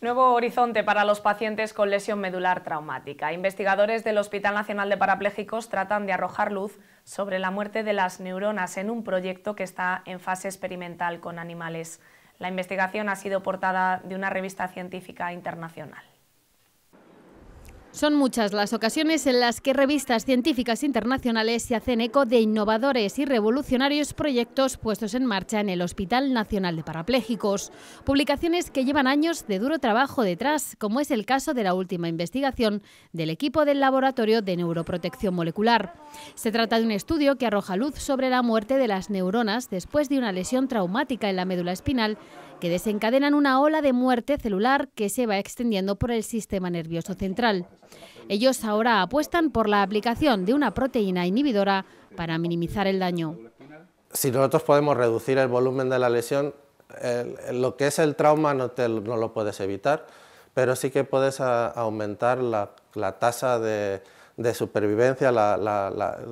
Nuevo horizonte para los pacientes con lesión medular traumática. Investigadores del Hospital Nacional de Parapléjicos tratan de arrojar luz sobre la muerte de las neuronas en un proyecto que está en fase experimental con animales. La investigación ha sido portada de una revista científica internacional. Son muchas las ocasiones en las que revistas científicas internacionales se hacen eco de innovadores y revolucionarios proyectos puestos en marcha en el Hospital Nacional de Parapléjicos. Publicaciones que llevan años de duro trabajo detrás, como es el caso de la última investigación del equipo del Laboratorio de Neuroprotección Molecular. Se trata de un estudio que arroja luz sobre la muerte de las neuronas después de una lesión traumática en la médula espinal que desencadenan una ola de muerte celular que se va extendiendo por el sistema nervioso central. Ellos ahora apuestan por la aplicación de una proteína inhibidora para minimizar el daño. Si nosotros podemos reducir el volumen de la lesión, lo que es el trauma no, lo puedes evitar, pero sí que puedes aumentar la, tasa de, supervivencia,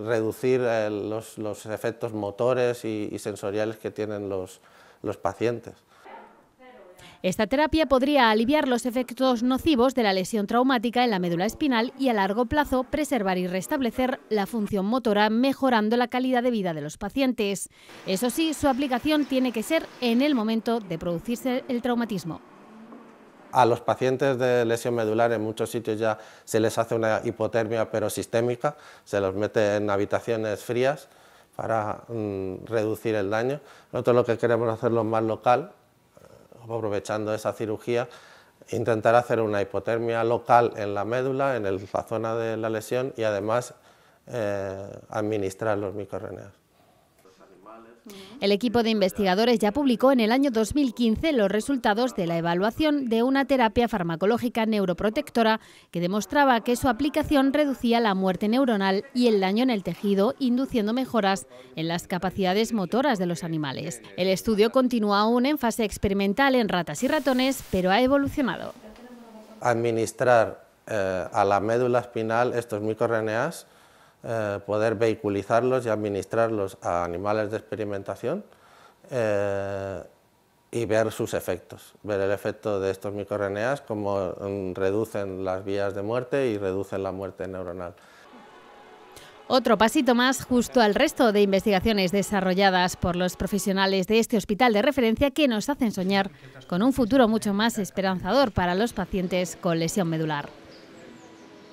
reducir eh, los, efectos motores y, sensoriales que tienen los pacientes. Esta terapia podría aliviar los efectos nocivos de la lesión traumática en la médula espinal y a largo plazo preservar y restablecer la función motora mejorando la calidad de vida de los pacientes. Eso sí, su aplicación tiene que ser en el momento de producirse el traumatismo. A los pacientes de lesión medular en muchos sitios ya se les hace una hipotermia pero sistémica, se los mete en habitaciones frías para mm, reducir el daño. Nosotros lo que queremos hacerlo más local, aprovechando esa cirugía, intentar hacer una hipotermia local en la médula, en la zona de la lesión y además eh, administrar los micorreneos. El equipo de investigadores ya publicó en el año 2015 los resultados de la evaluación de una terapia farmacológica neuroprotectora que demostraba que su aplicación reducía la muerte neuronal y el daño en el tejido, induciendo mejoras en las capacidades motoras de los animales. El estudio continúa aún en fase experimental en ratas y ratones, pero ha evolucionado. Administrar eh, a la médula espinal estos microRNAs eh, poder vehiculizarlos y administrarlos a animales de experimentación eh, y ver sus efectos, ver el efecto de estos microRNAs, cómo mm, reducen las vías de muerte y reducen la muerte neuronal. Otro pasito más justo al resto de investigaciones desarrolladas por los profesionales de este hospital de referencia que nos hacen soñar con un futuro mucho más esperanzador para los pacientes con lesión medular.